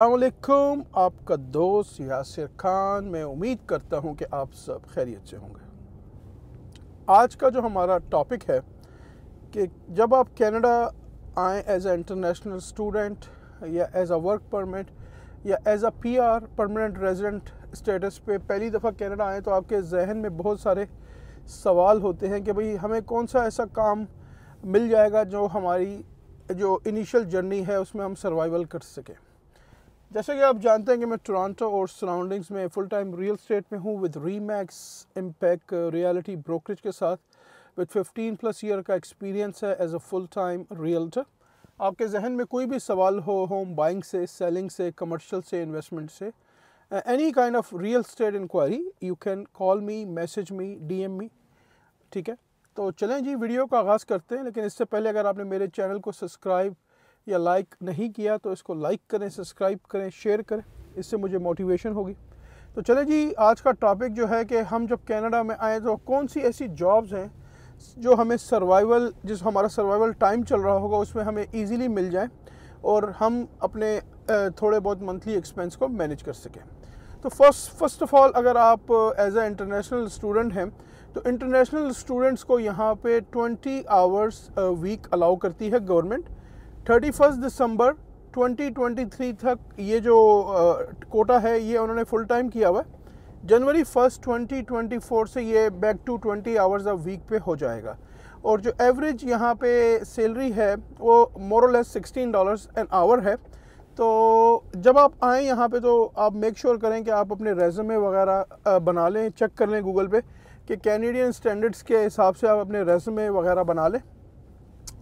अलकुम आपका दोस्त यासिर खान मैं उम्मीद करता हूँ कि आप सब खैरियत से होंगे आज का जो हमारा टॉपिक है कि जब आप कनाडा आए एज ए इंटरनेशनल स्टूडेंट या एज अ वर्क परमिट या as a PR permanent resident status पे पहली दफ़ा कनाडा आए तो आपके जहन में बहुत सारे सवाल होते हैं कि भाई हमें कौन सा ऐसा काम मिल जाएगा जो हमारी जो इनिशियल जर्नी है उसमें हम सर्वाइवल कर सकें जैसे कि आप जानते हैं कि मैं टोरंटो और सराउंडिंग्स में फुल टाइम रियल स्टेट में हूँ with Remax impact realty brokerage के साथ विद 15 प्लस ईयर का एक्सपीरियंस है as a full time realtor आपके जहन में कोई भी सवाल हो होम बाइंग से सेलिंग से कमर्शियल से इन्वेस्टमेंट से any kind of real estate inquiry you can call me message me D M me ठीक है तो चलें जी वीडियो का आगाज़ करते हैं लेकिन इससे पहले अगर आपने मेरे चैनल को सब्सक्राइब या लाइक नहीं किया तो इसको लाइक करें सब्सक्राइब करें शेयर करें इससे मुझे मोटिवेशन होगी तो चले जी आज का टॉपिक जो है कि हम जब कनाडा में आए तो कौन सी ऐसी जॉब्स हैं जो हमें सर्वाइवल जिस हमारा सर्वाइवल टाइम चल रहा होगा उसमें हमें इजीली मिल जाए और हम अपने थोड़े बहुत मंथली एक्सपेंस को मैनेज कर सकें तो फर्स्ट फर्स्ट ऑफ ऑल अगर आप एज ए इंटरनेशनल स्टूडेंट हैं तो इंटरनेशनल स्टूडेंट्स को यहाँ पे 20 आवर्स वीक अलाउ करती है गवर्नमेंट थर्टी फर्स्ट दिसंबर 2023 तक ये जो आ, कोटा है ये उन्होंने फुल टाइम किया हुआ है जनवरी फर्स्ट 2024 से ये back to 20 hours of week पे हो जाएगा और जो एवरेज यहाँ पे सैलरी है वो more or less sixteen dollars an hour है तो जब आप आएँ यहाँ पे तो आप मेक श्योर sure करें कि आप अपने रेजमे वगैरह बना लें चेक कर लें गूगल पे कि कैनेडियन स्टैंडर्ड्स के हिसाब से आप अपने रेजमे वगैरह बना लें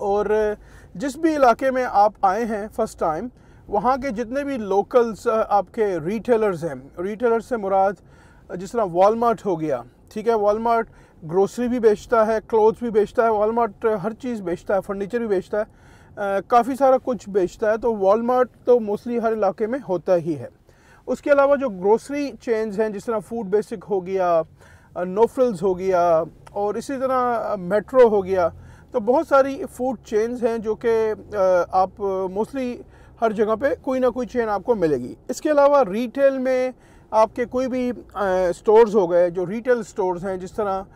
और जिस भी इलाके में आप आए हैं फर्स्ट टाइम वहाँ के जितने भी लोकल्स आपके रिटेलर्स हैं रिटेलर्स से मुराद जिस तरह वॉलमार्ट हो गया ठीक है वॉलमार्ट ग्रोसरी भी बेचता है क्लोथ्स भी बेचता है वॉलमार्ट हर चीज़ बेचता है फर्नीचर भी बेचता है काफ़ी सारा कुछ बेचता है तो वॉलमार्ट तो मोस्टली हर इलाके में होता ही है उसके अलावा जो ग्रोसरी चेंज हैं जिस तरह फूड बेसिक हो गया नोफ्रिल्स हो गया और इसी तरह मेट्रो हो गया तो बहुत सारी फूड चेन्स हैं जो कि आप मोस्टली हर जगह पे कोई ना कोई चेन आपको मिलेगी इसके अलावा रिटेल में आपके कोई भी स्टोर्स हो गए जो रिटेल स्टोर्स हैं जिस तरह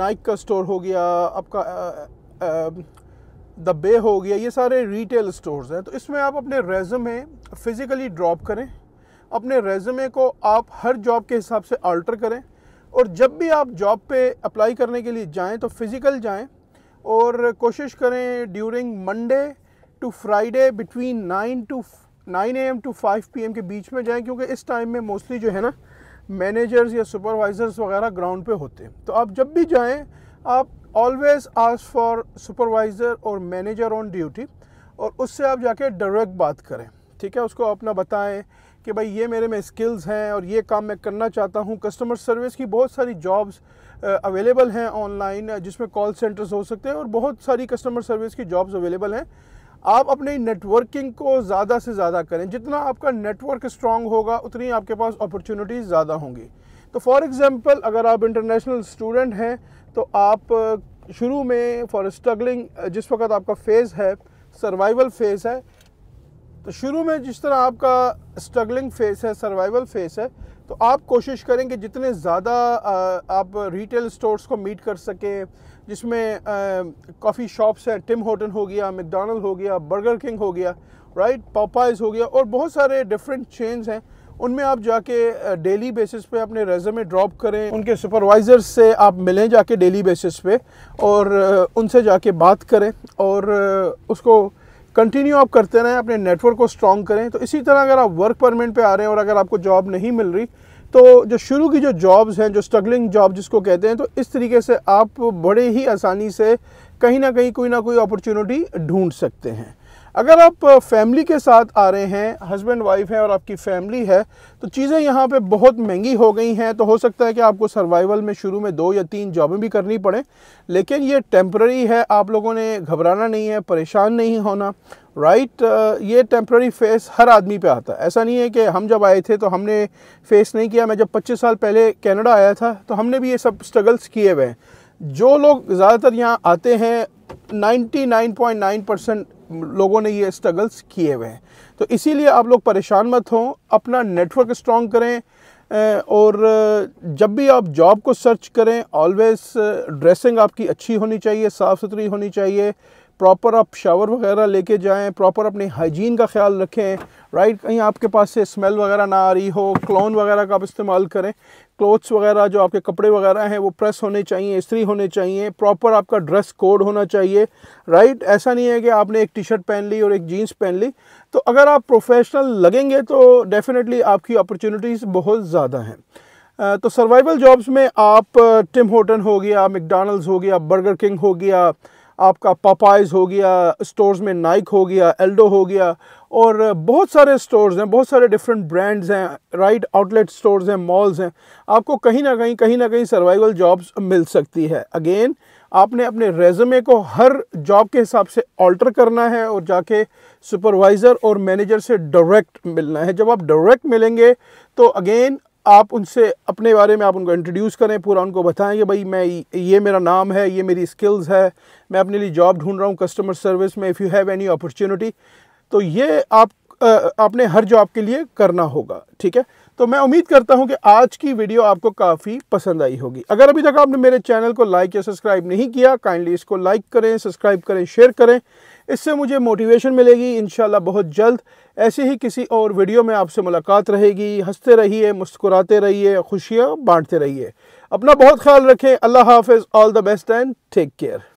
नाइक का स्टोर हो गया आपका द बे हो गया ये सारे रिटेल स्टोर्स हैं तो इसमें आप अपने रेजमे फ़िज़िकली ड्रॉप करें अपने रेजमे को आप हर जॉब के हिसाब से अल्टर करें और जब भी आप जॉब पे अप्लाई करने के लिए जाएं तो फ़िज़िकल जाएं और कोशिश करें during Monday to Friday between nine to nine A M to five P M के बीच में जाएं क्योंकि इस टाइम में मोस्टली जो है ना मैनेजर्स या सुपरवाइज़र्स वगैरह ग्राउंड पे होते हैं तो आप जब भी जाएं आप ऑलवेज आस्क फॉर सुपरवाइज़र और मैनेजर ऑन ड्यूटी और उससे आप जाके डायरेक्ट बात करें ठीक है उसको अपना बताएं कि भाई ये मेरे में स्किल्स हैं और ये काम मैं करना चाहता हूँ कस्टमर सर्विस की बहुत सारी जॉब्स अवेलेबल हैं ऑनलाइन जिसमें कॉल सेंटर्स हो सकते हैं और बहुत सारी कस्टमर सर्विस की जॉब्स अवेलेबल हैं आप अपनी नेटवर्किंग को ज़्यादा से ज़्यादा करें जितना आपका नेटवर्क स्ट्रांग होगा उतनी आपके पास अपॉर्चुनिटीज़ ज़्यादा होंगी तो फॉर एग्ज़ाम्पल अगर आप इंटरनेशनल स्टूडेंट हैं तो आप शुरू में फॉर स्ट्रगलिंग जिस वक्त आपका फेज़ है सर्वाइवल फेज़ है तो शुरू में जिस तरह आपका स्ट्रगलिंग फेस है सर्वाइवल फेस है तो आप कोशिश करें कि जितने ज़्यादा आप रिटेल स्टोर्स को मीट कर सकें जिसमें कॉफ़ी शॉप्स हैं टिम होटन हो गया मैकडोनल्ड हो गया बर्गर किंग हो गया राइट पापाइज हो गया और बहुत सारे डिफरेंट चेन्स हैं उनमें आप जाके डेली बेसिस पे अपने रेजमे ड्रॉप करें उनके सुपरवाइज़र से आप मिलें जाके डेली बेसिस पे और उनसे जाके बात करें और उसको कंटिन्यू आप करते रहें अपने नेटवर्क को स्ट्रॉन्ग करें तो इसी तरह अगर आप वर्क परमिट पे आ रहे हैं और अगर आपको जॉब नहीं मिल रही तो जो शुरू की जो जॉब्स हैं जो स्ट्रगलिंग जॉब जिसको कहते हैं तो इस तरीके से आप बड़े ही आसानी से कहीं ना कहीं कोई ना कोई अपॉर्चुनिटी ढूंढ सकते हैं अगर आप फैमिली के साथ आ रहे हैं हस्बैंड वाइफ हैं और आपकी फैमिली है तो चीज़ें यहाँ पे बहुत महंगी हो गई हैं तो हो सकता है कि आपको सर्वाइवल में शुरू में दो या तीन जॉबें भी करनी पड़े लेकिन ये टेम्प्रेरी है आप लोगों ने घबराना नहीं है परेशान नहीं होना राइट right, ये टेम्प्रेरी फेस हर आदमी पे आता है ऐसा नहीं है कि हम जब आए थे तो हमने फेस नहीं किया मैं जब 25 साल पहले कनाडा आया था तो हमने भी ये सब स्ट्रगल्स किए हुए हैं जो लोग ज़्यादातर यहाँ आते हैं 99.9 परसेंट लोगों ने ये स्ट्रगल्स किए हुए हैं तो इसीलिए आप लोग परेशान मत हों अपना नेटवर्क स्ट्रॉन्ग करें और जब भी आप जॉब को सर्च करें ऑलवेज़ ड्रेसिंग आपकी अच्छी होनी चाहिए साफ़ सुथरी होनी चाहिए प्रॉपर आप शावर वगैरह लेके जाएं प्रॉपर अपने हाइजीन का ख्याल रखें राइट कहीं आपके पास से स्मेल वगैरह ना आ रही हो क्लोन वगैरह का आप इस्तेमाल करें क्लोथ्स वगैरह जो आपके कपड़े वगैरह हैं वो प्रेस होने चाहिए इस्त्री होने चाहिए प्रॉपर आपका ड्रेस कोड होना चाहिए राइट ऐसा नहीं है कि आपने एक टी शर्ट पहन ली और एक जीन्स पहन ली तो अगर आप प्रोफेशनल लगेंगे तो डेफ़िनेटली आपकी अपॉर्चुनिटीज़ बहुत ज़्यादा हैं तो सर्वाइवल जॉब्स में आप टिम होटन हो गया मैकडोनल्ड्स हो गया बर्गर किंग हो गया आपका पापाइज हो गया स्टोर्स में नाइक हो गया एल्डो हो गया और बहुत सारे स्टोर्स हैं बहुत सारे डिफरेंट ब्रांड्स हैं राइट आउटलेट स्टोर्स हैं मॉल्स हैं आपको कहीं ना कहीं कहीं ना कहीं सर्वाइवल जॉब्स मिल सकती है अगेन आपने अपने रेजमे को हर जॉब के हिसाब से ऑल्टर करना है और जाके सुपरवाइज़र और मैनेजर से डायरेक्ट मिलना है जब आप डायरेक्ट मिलेंगे तो अगेन आप उनसे अपने बारे में आप उनको इंट्रोड्यूस करें पूरा उनको बताएं कि भाई मैं ये मेरा नाम है ये मेरी स्किल्स है मैं अपने लिए जॉब ढूंढ रहा हूँ कस्टमर सर्विस में if you have any opportunity तो ये आप आपने हर जॉब के लिए करना होगा ठीक है तो मैं उम्मीद करता हूं कि आज की वीडियो आपको काफ़ी पसंद आई होगी अगर अभी तक आपने मेरे चैनल को लाइक या सब्सक्राइब नहीं किया काइंडली इसको लाइक करें सब्सक्राइब करें शेयर करें इससे मुझे मोटिवेशन मिलेगी इन बहुत जल्द ऐसे ही किसी और वीडियो में आपसे मुलाकात रहेगी हंसते रहिए मुस्कुराते रहिए खुशियाँ बाँटते रहिए अपना बहुत ख्याल रखें अल्लाह हाफिज़ all the best and take care